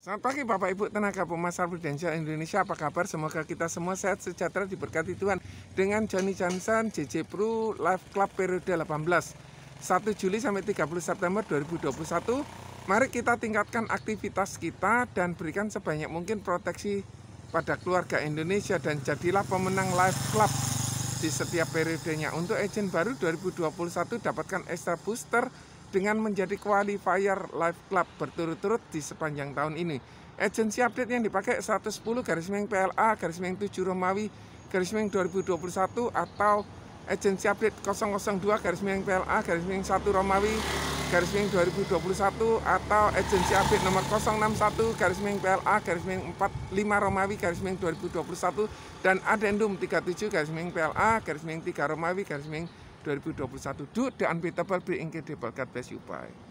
Selamat pagi Bapak Ibu tenaga pemasar prudensial Indonesia Apa kabar? Semoga kita semua sehat sejahtera diberkati Tuhan Dengan Johnny Johnson JJ Pro Live Club periode 18 1 Juli sampai 30 September 2021 Mari kita tingkatkan aktivitas kita Dan berikan sebanyak mungkin proteksi pada keluarga Indonesia Dan jadilah pemenang Live Club di setiap periodenya Untuk agent baru 2021 dapatkan extra booster dengan menjadi qualifier live club berturut-turut di sepanjang tahun ini. Agensi update yang dipakai 110 garis miring PLA garis miring 7 Romawi garis miring 2021 atau agensi update 002 garis miring PLA garis miring 1 Romawi garis miring 2021 atau agensi update nomor 061 garis miring PLA garis miring 45 Romawi garis miring 2021 dan adendum 37 garis miring PLA garis miring 3 Romawi garis miring 2021 do the unbeatable be incredible God bless you bye